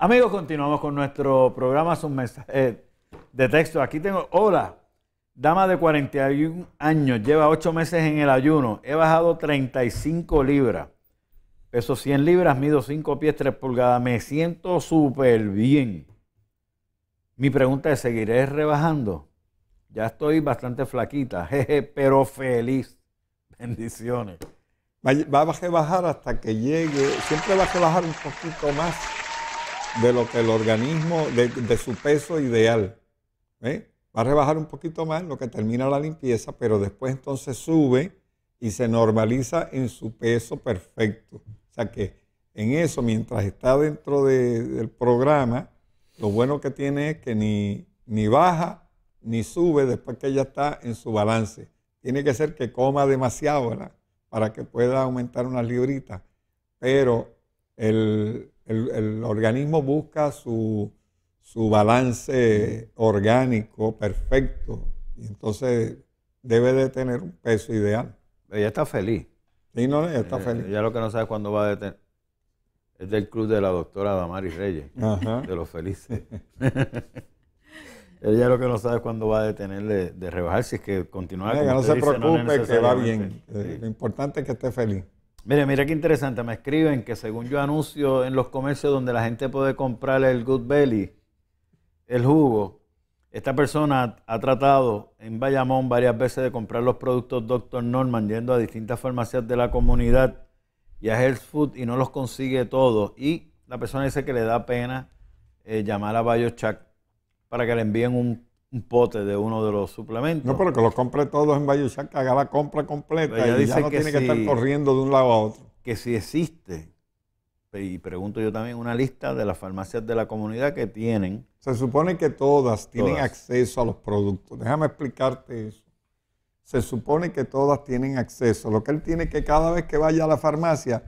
Amigos, continuamos con nuestro programa, de texto. Aquí tengo, hola, dama de 41 años, lleva 8 meses en el ayuno, he bajado 35 libras, peso 100 libras, mido 5 pies 3 pulgadas, me siento súper bien. Mi pregunta es, ¿seguiré rebajando? Ya estoy bastante flaquita, jeje, pero feliz. Bendiciones. Va, va a bajar hasta que llegue, siempre va a bajar un poquito más de lo que el organismo, de, su peso ideal. ¿eh? Va a rebajar un poquito más lo que termina la limpieza, pero después entonces sube y se normaliza en su peso perfecto. O sea que en eso, mientras está dentro del programa, lo bueno que tiene es que ni, ni baja ni sube después que ya está en su balance. Tiene que ser que coma demasiado, Para que pueda aumentar unas libritas. Pero el, el, organismo busca su, su balance orgánico perfecto y entonces debe de tener un peso ideal. Ella está feliz. no, ella está eh, lo que no sabe es cuándo va a detener. Es del club de la doctora Damaris Reyes, de los felices. ella lo que no sabe es cuándo va a detenerle, de, rebajar, si es que continúa. no se preocupe, que va bien. Eh, lo importante es que esté feliz. Mire, mira qué interesante. Me escriben que según yo anuncio en los comercios donde la gente puede comprar el Good Belly, el jugo, esta persona ha tratado en Bayamón varias veces de comprar los productos Dr. Norman yendo a distintas farmacias de la comunidad y a Health Food y no los consigue todos. Y la persona dice que le da pena eh, llamar a BioChack para que le envíen un un pote de uno de los suplementos. No, pero que los compre todos en Bayusac, que haga la compra completa y dice ya no tiene que estar corriendo de un lado a otro. Que si existe, y pregunto yo también, una lista de las farmacias de la comunidad que tienen. Se supone que todas tienen acceso a los productos. Déjame explicarte eso. Se supone que todas tienen acceso. Lo que él tiene que cada vez que vaya a la farmacia,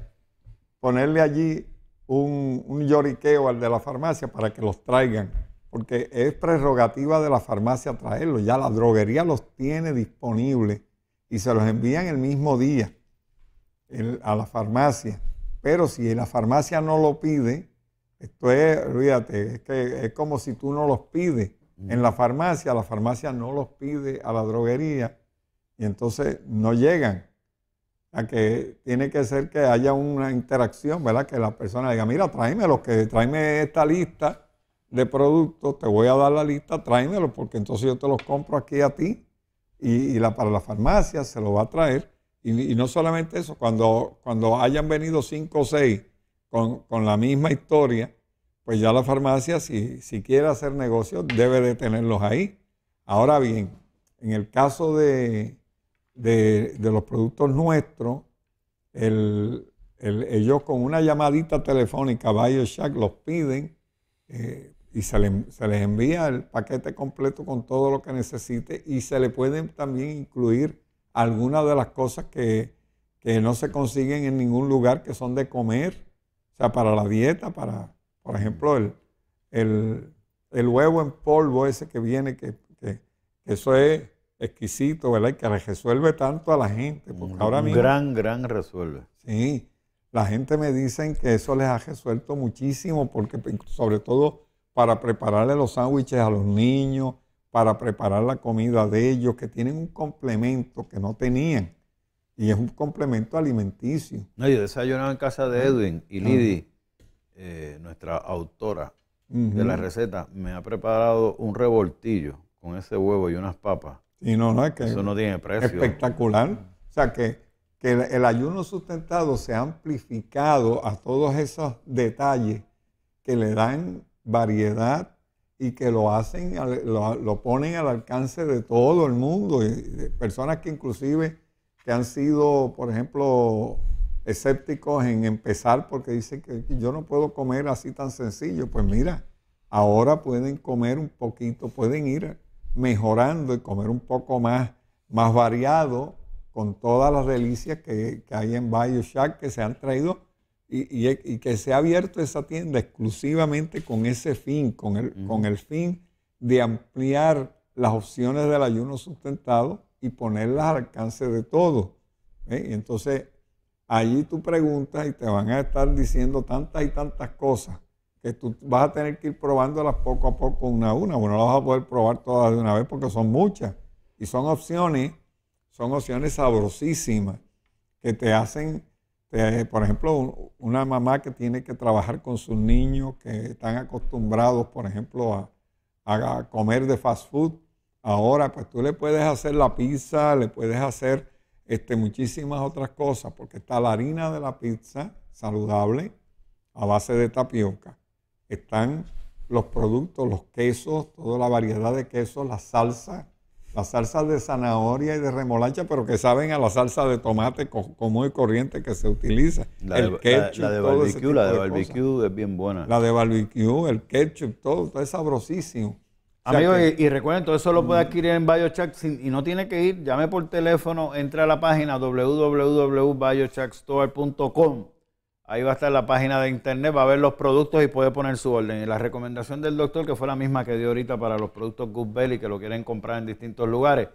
ponerle allí un lloriqueo al de la farmacia para que los traigan porque es prerrogativa de la farmacia traerlos. Ya la droguería los tiene disponibles y se los envían el mismo día a la farmacia. Pero si la farmacia no lo pide, esto es, olvídate, es, es como si tú no los pides en la farmacia, la farmacia no los pide a la droguería y entonces no llegan. A que tiene que ser que haya una interacción, ¿verdad? Que la persona diga, mira, tráeme los que tráeme esta lista de productos, te voy a dar la lista, tráemelo, porque entonces yo te los compro aquí a ti y, la, para la farmacia se lo va a traer. Y, no solamente eso, cuando, cuando hayan venido cinco o seis con, la misma historia, pues ya la farmacia, si, quiere hacer negocio, debe de tenerlos ahí. Ahora bien, en el caso de, los productos nuestros, ellos con una llamadita telefónica, BioShack, los piden. Eh, y se, les envía el paquete completo con todo lo que necesite y se le pueden también incluir algunas de las cosas que, no se consiguen en ningún lugar que son de comer, o sea, para la dieta, para, por ejemplo, el, el, huevo en polvo ese que viene, que, eso es exquisito, ¿verdad? Y que resuelve tanto a la gente. un, ahora gran, gran resuelve. Sí, la gente me dice que eso les ha resuelto muchísimo, porque pues, sobre todo para prepararle los sándwiches a los niños, para preparar la comida de ellos, que tienen un complemento que no tenían. Y es un complemento alimenticio. No, yo desayunaba en casa de Edwin y ah. Lidi, eh, nuestra autora de la receta, me ha preparado un revoltillo con ese huevo y unas papas. Y no, no que Eso no tiene precio. Espectacular. O sea, que, que el ayuno sustentado se ha amplificado a todos esos detalles que le dan variedad y que lo hacen, lo, lo ponen al alcance de todo el mundo, y eh, personas que inclusive que han sido, por ejemplo, escépticos en empezar porque dicen que yo no puedo comer así tan sencillo. Pues mira, ahora pueden comer un poquito, pueden ir mejorando y comer un poco más, más variado con todas las delicias que, que hay en BioShack que se han traído y, que se ha abierto esa tienda exclusivamente con ese fin, con el, con el fin de ampliar las opciones del ayuno sustentado y ponerlas al alcance de todos. ¿eh? Y entonces allí tú preguntas y te van a estar diciendo tantas y tantas cosas que tú vas a tener que ir probándolas poco a poco, una a una. Bueno, no las vas a poder probar todas de una vez porque son muchas. Y son opciones, son opciones sabrosísimas que te hacen eh, por ejemplo, una mamá que tiene que trabajar con sus niños que están acostumbrados, por ejemplo, a, comer de fast food, ahora pues tú le puedes hacer la pizza, le puedes hacer este, muchísimas otras cosas, porque está la harina de la pizza saludable a base de tapioca. Están los productos, los quesos, toda la variedad de quesos, la salsa las salsas de zanahoria y de remolacha, pero que saben a la salsa de tomate común y corriente que se utiliza. La de, ketchup, la, de barbecue, la de, barbecue es bien buena. La de barbecue, el ketchup, todo, es sabrosísimo. Amigos, y, recuerden, todo eso lo puede mm. adquirir en BioChack y no tiene que ir, llame por teléfono, entra a la página www.biochackstore.com Ahí va a estar la página de internet, va a ver los productos y puede poner su orden. Y la recomendación del doctor, que fue la misma que dio ahorita para los productos Good Belly, que lo quieren comprar en distintos lugares,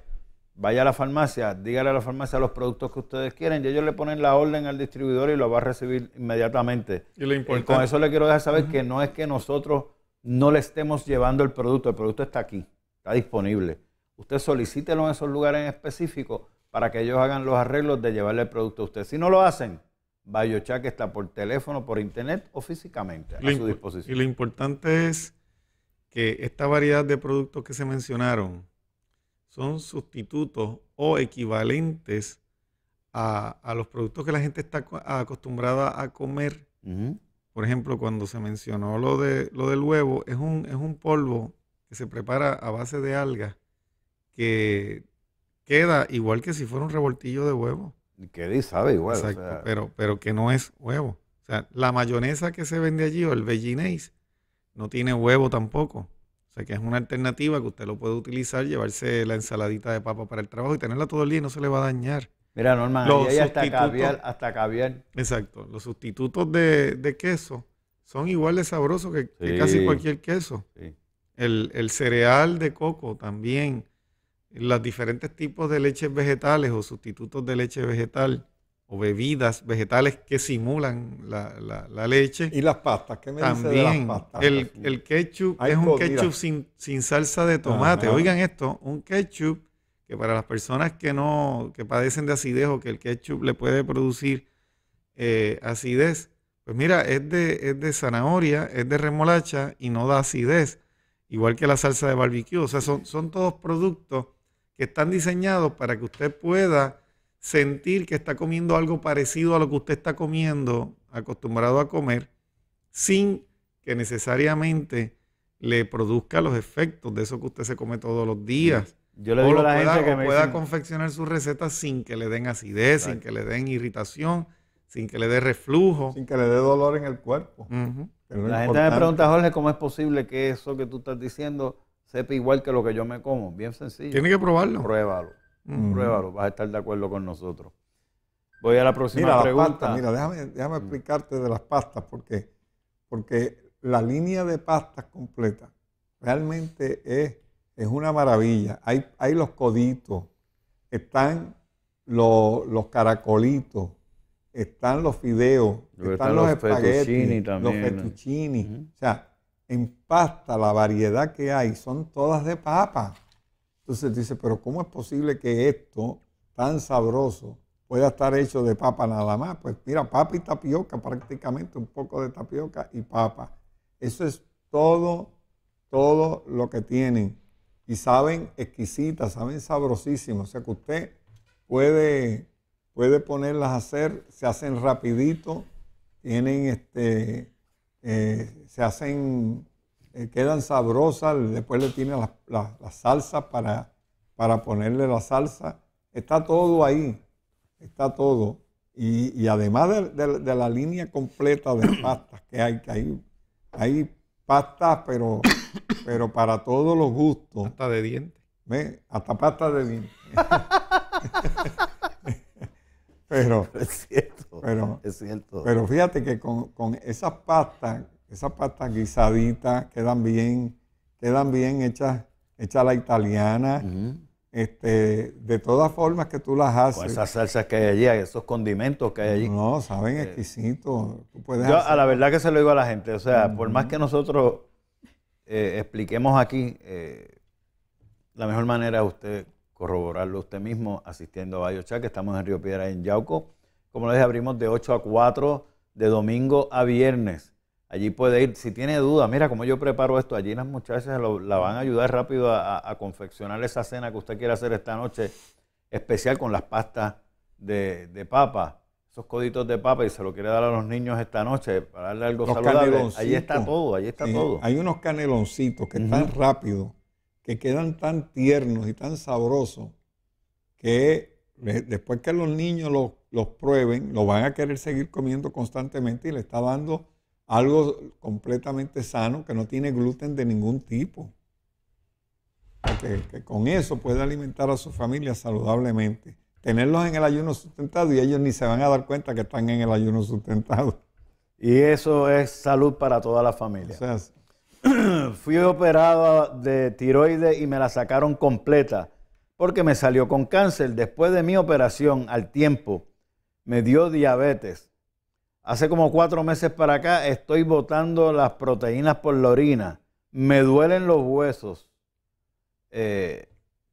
vaya a la farmacia, dígale a la farmacia los productos que ustedes quieren y ellos le ponen la orden al distribuidor y lo va a recibir inmediatamente. Y, lo importante? y con eso le quiero dejar saber que no es que nosotros no le estemos llevando el producto, el producto está aquí, está disponible. Usted solicítelo en esos lugares en específico para que ellos hagan los arreglos de llevarle el producto a usted. Si no lo hacen, que está por teléfono, por internet o físicamente a su disposición. Y lo importante es que esta variedad de productos que se mencionaron son sustitutos o equivalentes a, los productos que la gente está acostumbrada a comer. Por ejemplo, cuando se mencionó lo, de, lo del huevo, es un, es un polvo que se prepara a base de algas que queda igual que si fuera un revoltillo de huevo. Que sabe igual. pero, pero que no es huevo. O sea, la mayonesa que se vende allí o el Bellinese no tiene huevo tampoco. O sea, que es una alternativa que usted lo puede utilizar, llevarse la ensaladita de papa para el trabajo y tenerla todo el día y no se le va a dañar. Mira, Norman, ahí hasta hasta caviar. Exacto. Los sustitutos de, queso son igual de sabrosos que, casi cualquier queso. El, el cereal de coco también los diferentes tipos de leches vegetales o sustitutos de leche vegetal o bebidas vegetales que simulan la, la, leche. Y las pastas, ¿qué me También, de pastas? El, el ketchup es un ketchup sin, salsa de tomate. Oigan esto, un ketchup que para las personas que no, que padecen de acidez o que el ketchup le puede producir eh, acidez, pues mira, es de, es de zanahoria, es de remolacha y no da acidez, igual que la salsa de barbecue. O sea, son, son todos productos que están diseñados para que usted pueda sentir que está comiendo algo parecido a lo que usted está comiendo, acostumbrado a comer, sin que necesariamente le produzca los efectos de eso que usted se come todos los días. Yo le digo o a la pueda, que pueda confeccionar su receta sin que le den acidez, sin que le den irritación, sin que le dé reflujo. Sin que le dé dolor en el cuerpo. La gente me pregunta, Jorge, ¿cómo es posible que eso que tú estás diciendo sepa igual que lo que yo me como. Bien sencillo. Tiene que probarlo. Pruébalo. Mm. Pruébalo. Vas a estar de acuerdo con nosotros. Voy a la próxima pregunta. mira, déjame, mm. explicarte de las pastas, porque, porque la línea de pastas completa realmente es, es una maravilla. Hay, hay los coditos, están los, caracolitos, están los fideos, están, los, los los fettuccini. O sea, en pasta, la variedad que hay, son todas de papa. Entonces dice, pero ¿cómo es posible que esto tan sabroso pueda estar hecho de papa nada más? Pues mira, papa y tapioca, prácticamente un poco de tapioca y papa. Eso es todo, todo lo que tienen. Y saben exquisitas, saben sabrosísimas. O sea que usted puede, puede ponerlas a hacer, se hacen rapidito, tienen este eh, se hacen, eh, quedan sabrosas, después le tienen la, la, salsa para, para ponerle la salsa. Está todo ahí, está todo. Y, además de, la línea completa de pastas que hay, que hay, hay pastas, pero, pero para todos los gustos. Hasta de dientes. Hasta pasta de dientes. Pero, es cierto. Pero, es cierto. Pero fíjate que con, con esas pastas, esas pastas guisaditas quedan bien, quedan bien hechas, hechas la italiana. Este, de todas formas que tú las haces. Con esas salsas que hay allí, esos condimentos que hay allí. No, saben eh, exquisitos. Yo a la verdad que se lo digo a la gente, o sea, por más que nosotros eh, expliquemos aquí, eh, la mejor manera es usted corroborarlo usted mismo asistiendo a Bayo que Estamos en Río Piedra, en Yauco. Como les dije, abrimos de 8 a 4 de domingo a viernes. Allí puede ir, si tiene duda, mira cómo yo preparo esto, allí las muchachas la van a ayudar rápido a, confeccionar esa cena que usted quiere hacer esta noche, especial con las pastas de, papa, esos coditos de papa y se lo quiere dar a los niños esta noche para darle algo saludable. Allí está todo, allí está todo. Hay unos caneloncitos que están rápidos que quedan tan tiernos y tan sabrosos que después que los niños los, prueben, lo van a querer seguir comiendo constantemente y le está dando algo completamente sano que no tiene gluten de ningún tipo. Que, con eso puede alimentar a su familia saludablemente. Tenerlos en el ayuno sustentado y ellos ni se van a dar cuenta que están en el ayuno sustentado. Y eso es salud para toda la familia. O sea, fui operado de tiroides y me la sacaron completa porque me salió con cáncer. Después de mi operación, al tiempo, me dio diabetes. Hace como cuatro meses para acá estoy botando las proteínas por la orina. Me duelen los huesos. Eh,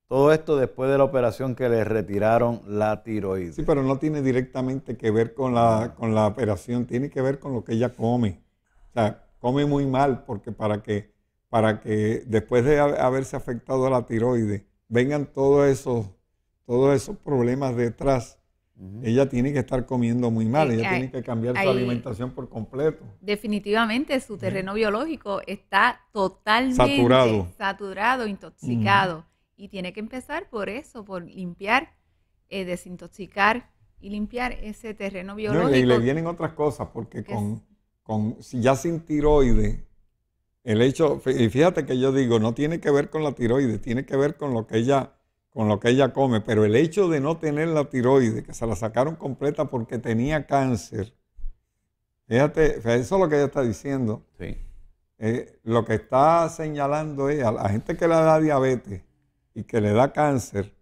todo esto después de la operación que le retiraron la tiroides. Sí, pero no tiene directamente que ver con la, con la operación, tiene que ver con lo que ella come. O sea, come muy mal, porque para que, para que después de haberse afectado a la tiroides, vengan todos esos, todos esos problemas detrás. Ella tiene que estar comiendo muy mal, ella tiene que cambiar su alimentación por completo. Definitivamente su terreno biológico está totalmente saturado, intoxicado. Y tiene que empezar por eso, por limpiar, eh, desintoxicar y limpiar ese terreno biológico. y le vienen otras cosas, porque con, con, ya sin tiroides, el hecho, y fíjate que yo digo, no tiene que ver con la tiroides, tiene que ver con lo que ella, con lo que ella come, pero el hecho de no tener la tiroides, que se la sacaron completa porque tenía cáncer, fíjate, eso es lo que ella está diciendo. Eh, lo que está señalando es a la gente que le da diabetes y que le da cáncer,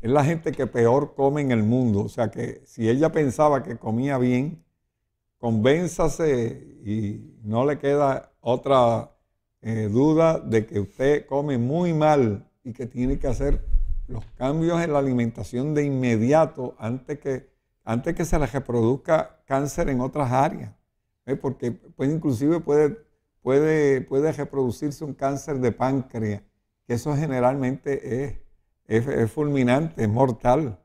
es la gente que peor come en el mundo. O sea que si ella pensaba que comía bien, convénzase y no le queda otra eh, duda de que usted come muy mal y que tiene que hacer los cambios en la alimentación de inmediato antes que, antes que se le reproduzca cáncer en otras áreas. ¿eh? Porque puede inclusive puede, puede, puede reproducirse un cáncer de páncreas, que eso generalmente es, fulminante, es mortal.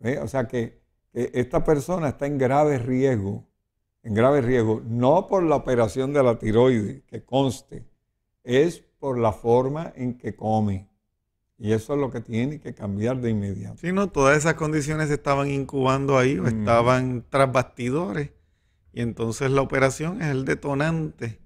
¿eh? O sea que esta persona está en grave riesgo en grave riesgo, no por la operación de la tiroides, que conste, es por la forma en que come. Y eso es lo que tiene que cambiar de inmediato. Sí, no, todas esas condiciones estaban incubando ahí o estaban tras bastidores. Y entonces la operación es el detonante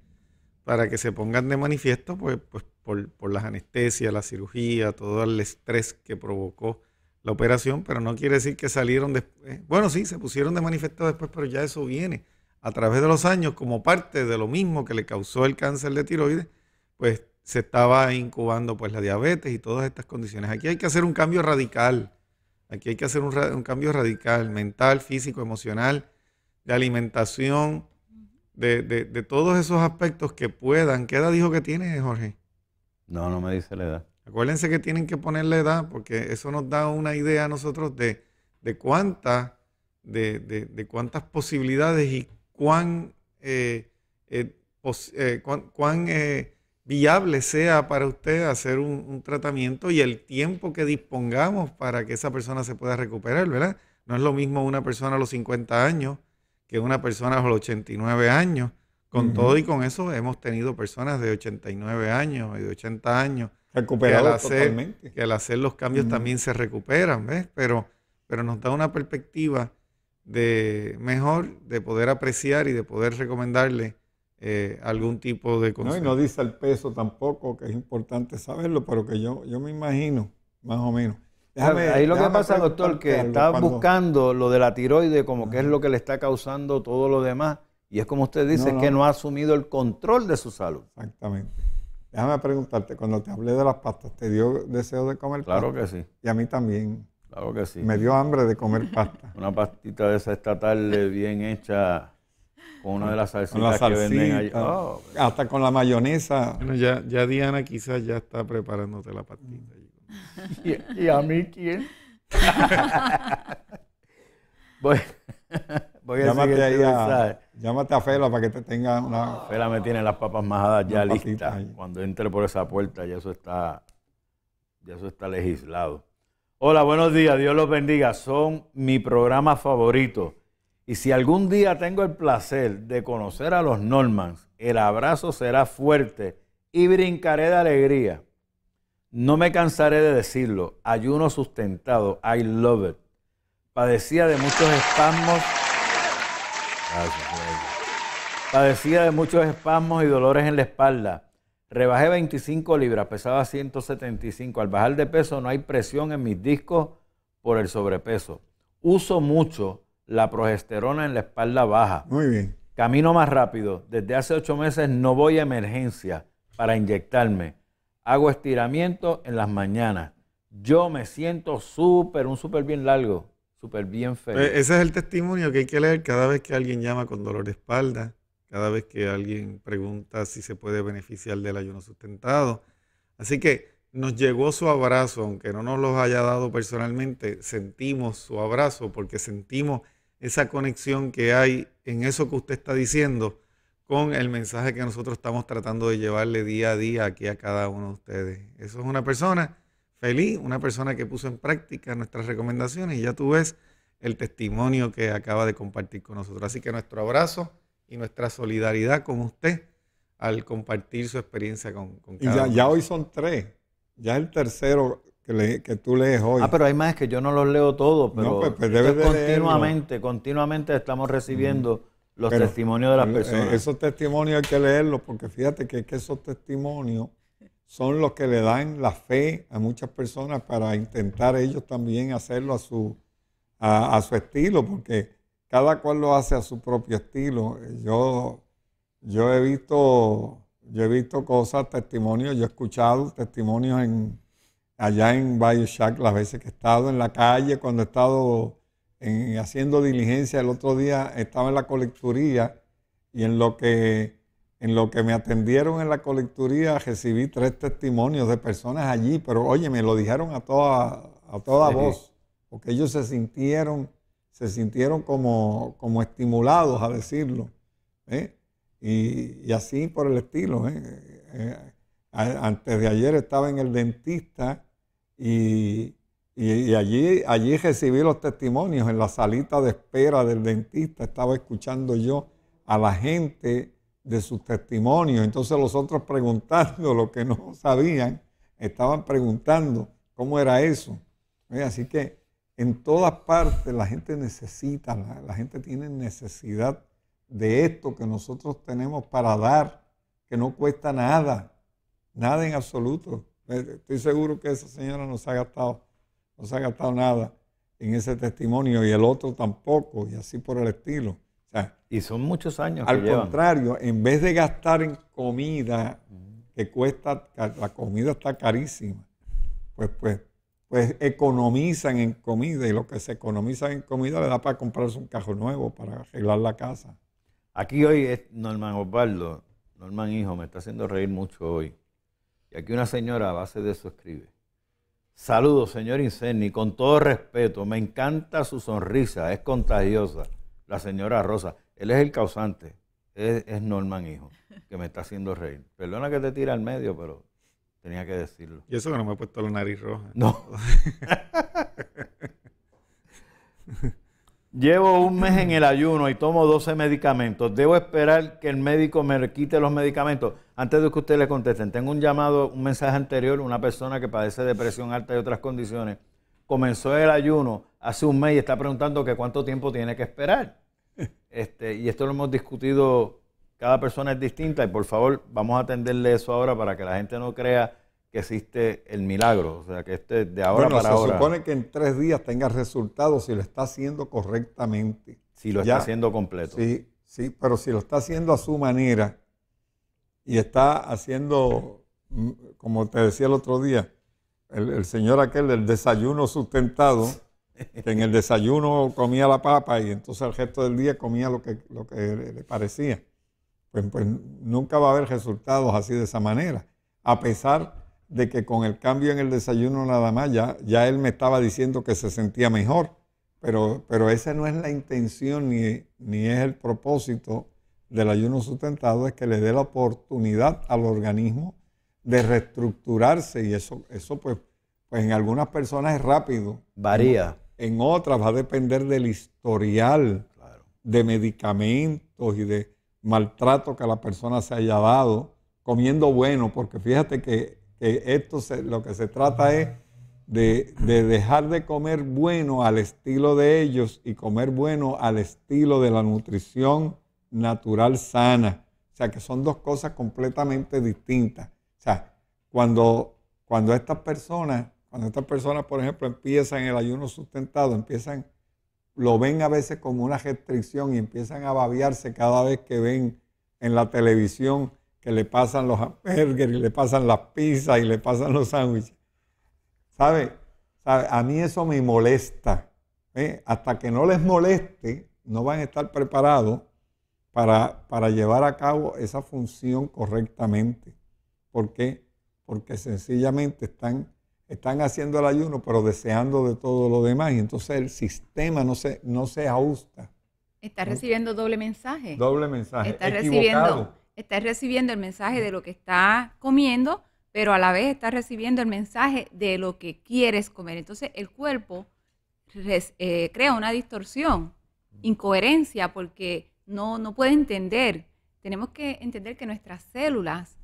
para que se pongan de manifiesto pues, pues, por, por, las anestesias, la cirugía, todo el estrés que provocó la operación, pero no quiere decir que salieron después. Bueno, sí, se pusieron de manifiesto después, pero ya eso viene a través de los años, como parte de lo mismo que le causó el cáncer de tiroides, pues se estaba incubando pues la diabetes y todas estas condiciones. Aquí hay que hacer un cambio radical. Aquí hay que hacer un, cambio radical, mental, físico, emocional, de alimentación, de, todos esos aspectos que puedan. ¿Qué edad dijo que tiene, Jorge? No, no me dice la edad. Acuérdense que tienen que poner la edad porque eso nos da una idea a nosotros de, de cuántas de, de, de, cuántas posibilidades y eh, eh, eh, cuán, cuán, viable sea para usted hacer un, tratamiento y el tiempo que dispongamos para que esa persona se pueda recuperar, ¿verdad? No es lo mismo una persona a los 50 años que una persona a los 89 años. Con todo y con eso hemos tenido personas de 89 años y de 80 años que al hacer, que al hacer los cambios también se recuperan, ¿ves? Pero, pero nos da una perspectiva de mejor de poder apreciar y de poder recomendarle eh, algún tipo de No, y no dice el peso tampoco, que es importante saberlo, pero que yo, yo me imagino, más o menos. Déjame, Ahí lo que pasa, doctor, que está buscando lo de la tiroide como que es lo que le está causando todo lo demás. Y es como usted dice, que no ha asumido el control de su salud. Exactamente. Déjame preguntarte, cuando te hablé de las pastas, ¿te dio deseo de comer? Claro que sí. Y a mí también. Me dio hambre de comer pasta. Una pastita de esa esta tarde bien hecha con una de las salsitas que venden allá, oh, hasta con la mayonesa. Bueno, ya, ya Diana quizás ya está preparándote la pastita. ¿Y, a mí quién? voy, a llámate a, Llámate a Fela para que te tenga una... Fela me tiene las papas majadas ya listas. Cuando entre por esa puerta ya eso está, ya eso está legislado. Hola, buenos días, Dios los bendiga. Son mi programa favorito. Y si algún día tengo el placer de conocer a los Normans, el abrazo será fuerte y brincaré de alegría. No me cansaré de decirlo, ayuno sustentado, I love it. Padecía de muchos espasmos. padecía de muchos espasmos y dolores en la espalda Rebajé 25 libras, pesaba 175. Al bajar de peso no hay presión en mis discos por el sobrepeso. Uso mucho la progesterona en la espalda baja. Muy bien. Camino más rápido. Desde hace ocho meses no voy a emergencia para inyectarme. Hago estiramiento en las mañanas. Yo me siento súper, un súper bien largo, súper bien eh, feliz. Ese es el testimonio que hay que leer cada vez que alguien llama con dolor de espalda cada vez que alguien pregunta si se puede beneficiar del ayuno sustentado. Así que nos llegó su abrazo, aunque no nos los haya dado personalmente, sentimos su abrazo porque sentimos esa conexión que hay en eso que usted está diciendo con el mensaje que nosotros estamos tratando de llevarle día a día aquí a cada uno de ustedes. Eso es una persona feliz, una persona que puso en práctica nuestras recomendaciones y ya tú ves el testimonio que acaba de compartir con nosotros. Así que nuestro abrazo y nuestra solidaridad con usted al compartir su experiencia con, con cada y ya, hoy son tres. Ya el tercero que, le, tú lees hoy. Ah, pero hay más que yo no los leo todos, pero pues, pues, continuamente, continuamente estamos recibiendo los testimonios de las eh, personas. Esos testimonios hay que leerlos porque fíjate que, esos testimonios son los que le dan la fe a muchas personas para intentar ellos también hacerlo a su, a, a su estilo, porque cada cual lo hace a su propio estilo. Yo, yo, he, visto, yo he visto cosas, testimonios, yo he escuchado testimonios en, allá en Shack, las veces que he estado en la calle, cuando he estado haciendo diligencia. El otro día estaba en la colecturía y en lo que en lo que me atendieron en la colecturía recibí tres testimonios de personas allí, pero oye, me lo dijeron a toda, a toda voz, porque ellos se sintieron se sintieron como, estimulados a decirlo. ¿eh? Y, así por el estilo. ¿eh? Eh, antes de ayer estaba en el dentista y, allí, allí recibí los testimonios en la salita de espera del dentista. Estaba escuchando yo a la gente de sus testimonios. Entonces los otros preguntando lo que no sabían, estaban preguntando cómo era eso. Así que en todas partes la gente necesita, la, gente tiene necesidad de esto que nosotros tenemos para dar, que no cuesta nada, nada en absoluto. Eh, estoy seguro que esa señora no se ha gastado, no se ha gastado nada en ese testimonio y el otro tampoco, y así por el estilo. y son muchos años. Al contrario, en vez de gastar en comida, que cuesta, la comida está carísima, pues, pues pues economizan en comida y lo que se economiza en comida le da para comprarse un carro nuevo, para arreglar la casa. Aquí hoy es Norman Osvaldo, Norman Hijo, me está haciendo reír mucho hoy. Y aquí una señora a base de eso escribe. Saludos, señor Incerni, con todo respeto, me encanta su sonrisa, es contagiosa. La señora Rosa, él es el causante, es, Norman Hijo, que me está haciendo reír. Perdona que te tire al medio, pero Tenía que decirlo. Y eso que no me he puesto la nariz roja. No. Llevo un mes en el ayuno y tomo 12 medicamentos. Debo esperar que el médico me quite los medicamentos. Antes de que usted le contesten, tengo un llamado, un mensaje anterior, una persona que padece depresión alta y otras condiciones. Comenzó el ayuno hace un mes y está preguntando que cuánto tiempo tiene que esperar. Este, y esto lo hemos discutido cada persona es distinta y por favor vamos a atenderle eso ahora para que la gente no crea que existe el milagro, o sea, que este de ahora para ahora. ahora. Se supone que en tres días tenga resultados si lo está haciendo correctamente. Si lo está haciendo completo. Sí, sí, pero si lo está haciendo a su manera y está haciendo, mm, como te decía el otro día, el, señor aquel del desayuno sustentado, en el desayuno comía la papa y entonces el resto del día comía lo que, lo que le parecía. Pues, pues, nunca va a haber resultados así de esa manera. A pesar de que con el cambio en el desayuno nada más, ya, ya él me estaba diciendo que se sentía mejor, pero, pero esa no es la intención ni, ni es el propósito del ayuno sustentado, es que le dé la oportunidad al organismo de reestructurarse y eso, eso pues, pues en algunas personas es rápido. Varía. En, otras va a depender del historial de medicamentos y de maltrato que la persona se haya dado, comiendo bueno, porque fíjate que, esto lo que se trata es de, dejar de comer bueno al estilo de ellos y comer bueno al estilo de la nutrición natural sana. O sea, que son dos cosas completamente distintas. O sea, cuando, cuando estas personas, cuando estas personas, por ejemplo, empiezan el ayuno sustentado, empiezan lo ven a veces como una restricción y empiezan a baviarse cada vez que ven en la televisión que le pasan los hamburgues y le pasan las pizzas y le pasan los sándwiches. ¿Sabe? A mí eso me molesta. ¿eh? Hasta que no les moleste, no van a estar preparados para, para llevar a cabo esa función correctamente. ¿Por qué? Porque sencillamente están están haciendo el ayuno, pero deseando de todo lo demás. Y entonces el sistema no se, no se ajusta. Está recibiendo doble mensaje. Doble mensaje. Está recibiendo, recibiendo el mensaje de lo que está comiendo, pero a la vez está recibiendo el mensaje de lo que quieres comer. Entonces el cuerpo eh, crea una distorsión, incoherencia, porque no, no puede entender. Tenemos que entender que nuestras células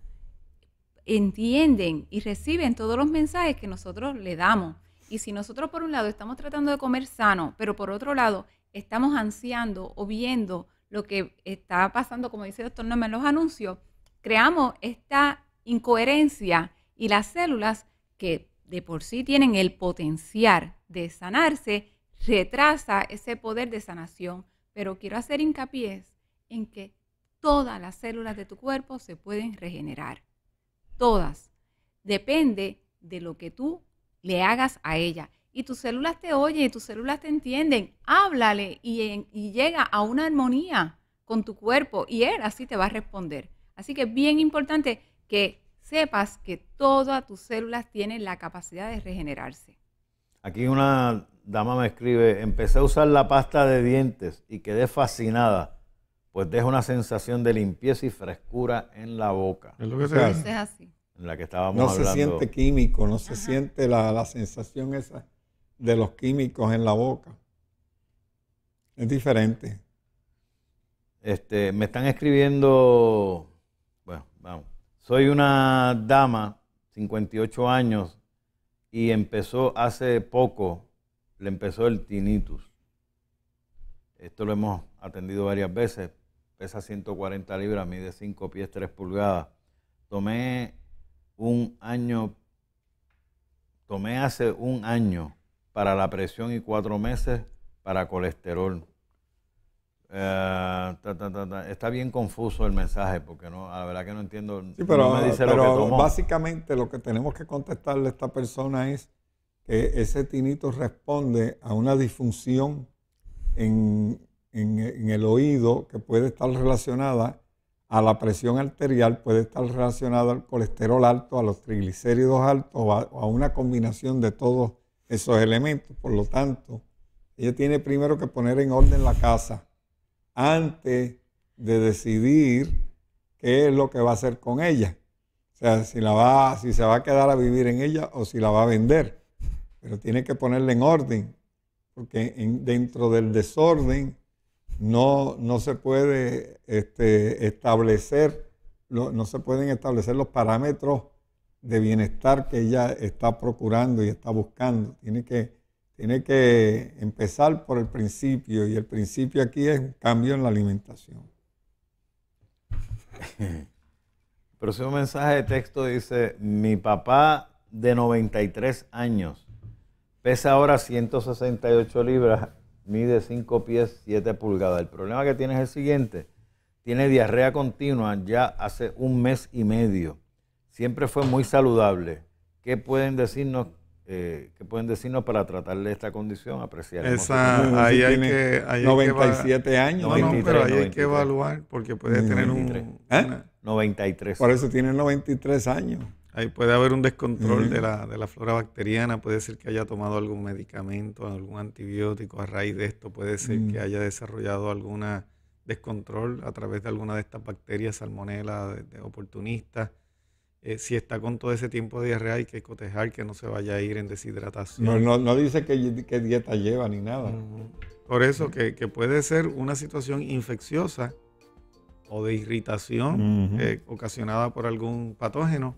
entienden y reciben todos los mensajes que nosotros le damos. Y si nosotros por un lado estamos tratando de comer sano, pero por otro lado estamos ansiando o viendo lo que está pasando, como dice el doctor Norman, los anuncios, creamos esta incoherencia y las células que de por sí tienen el potencial de sanarse, retrasa ese poder de sanación. Pero quiero hacer hincapié en que todas las células de tu cuerpo se pueden regenerar todas. Depende de lo que tú le hagas a ella. Y tus células te oyen, tus células te entienden. Háblale y, y llega a una armonía con tu cuerpo y él así te va a responder. Así que es bien importante que sepas que todas tus células tienen la capacidad de regenerarse. Aquí una dama me escribe, empecé a usar la pasta de dientes y quedé fascinada pues deja una sensación de limpieza y frescura en la boca. Es lo que se hace. En la que estábamos no hablando. se siente químico, no se siente la, la, sensación esa de los químicos en la boca. Es diferente. Este, me están escribiendo, bueno, vamos. Soy una dama, 58 años, y empezó hace poco, le empezó el tinnitus. Esto lo hemos atendido varias veces, pesa 140 libras, mide 5 pies 3 pulgadas. Tomé un año, tomé hace un año para la presión y cuatro meses para colesterol. Eh, Está bien confuso el mensaje porque no, la verdad que no entiendo. Sí, pero, me dice lo que tomó. básicamente lo que tenemos que contestarle a esta persona es que ese tinito responde a una disfunción en en, el oído que puede estar relacionada a la presión arterial, puede estar relacionada al colesterol alto, a los triglicéridos altos o a, una combinación de todos esos elementos. Por lo tanto, ella tiene primero que poner en orden la casa antes de decidir qué es lo que va a hacer con ella. O sea, si, la va, si se va a quedar a vivir en ella o si la va a vender. Pero tiene que ponerla en orden, porque dentro del desorden no, no se puede este, establecer, no se pueden establecer los parámetros de bienestar que ella está procurando y está buscando. Tiene que, tiene que empezar por el principio y el principio aquí es un cambio en la alimentación. El próximo mensaje de texto dice, mi papá de 93 años pesa ahora 168 libras mide 5 pies 7 pulgadas. El problema que tiene es el siguiente. Tiene diarrea continua ya hace un mes y medio. Siempre fue muy saludable. ¿Qué pueden decirnos, eh, ¿qué pueden decirnos para tratarle esta condición? Apreciar. ahí hay que... Ahí 97 años. No, no, pero ahí hay que evaluar porque puede tener un... ¿Eh? 93. Por eso tiene 93 años. Ahí puede haber un descontrol de, la, de, la, flora bacteriana, puede ser que haya tomado algún medicamento, algún antibiótico a raíz de esto, puede ser que mm. haya desarrollado algún descontrol a través de alguna de estas bacterias, salmonela, de, oportunistas. Eh, si está con todo ese tiempo de diarrea hay que cotejar que no se vaya a ir en deshidratación. No, dice qué, dieta lleva ni nada. Por eso que, puede ser una situación infecciosa o de irritación eh, ocasionada por algún patógeno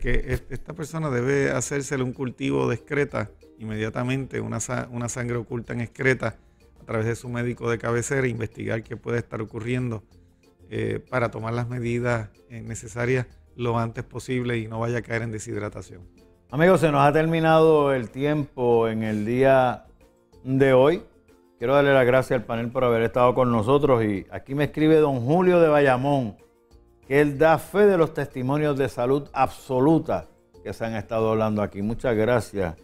que esta persona debe hacérsele un cultivo de excreta inmediatamente, una, sangre oculta en excreta a través de su médico de cabecera, investigar qué puede estar ocurriendo eh, para tomar las medidas eh, necesarias lo antes posible y no vaya a caer en deshidratación. Amigos, se nos ha terminado el tiempo en el día de hoy. Quiero darle las gracias al panel por haber estado con nosotros y aquí me escribe don Julio de Bayamón que Él da fe de los testimonios de salud absoluta que se han estado hablando aquí. Muchas gracias,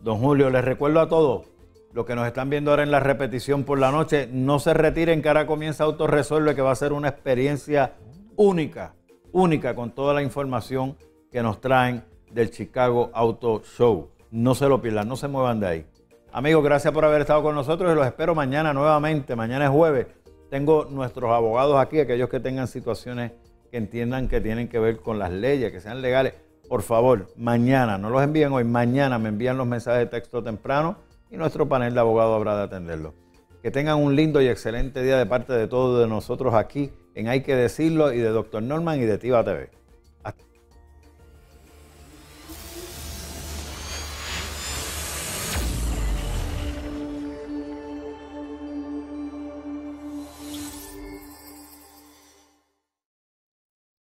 don Julio. Les recuerdo a todos, los que nos están viendo ahora en la repetición por la noche, no se retiren que ahora comienza Autoresuelve, que va a ser una experiencia única, única con toda la información que nos traen del Chicago Auto Show. No se lo pierdan, no se muevan de ahí. Amigos, gracias por haber estado con nosotros y los espero mañana nuevamente. Mañana es jueves. Tengo nuestros abogados aquí, aquellos que tengan situaciones que entiendan que tienen que ver con las leyes, que sean legales, por favor, mañana, no los envíen hoy, mañana me envían los mensajes de texto temprano y nuestro panel de abogados habrá de atenderlos. Que tengan un lindo y excelente día de parte de todos de nosotros aquí en Hay que Decirlo y de Doctor Norman y de Tiva TV.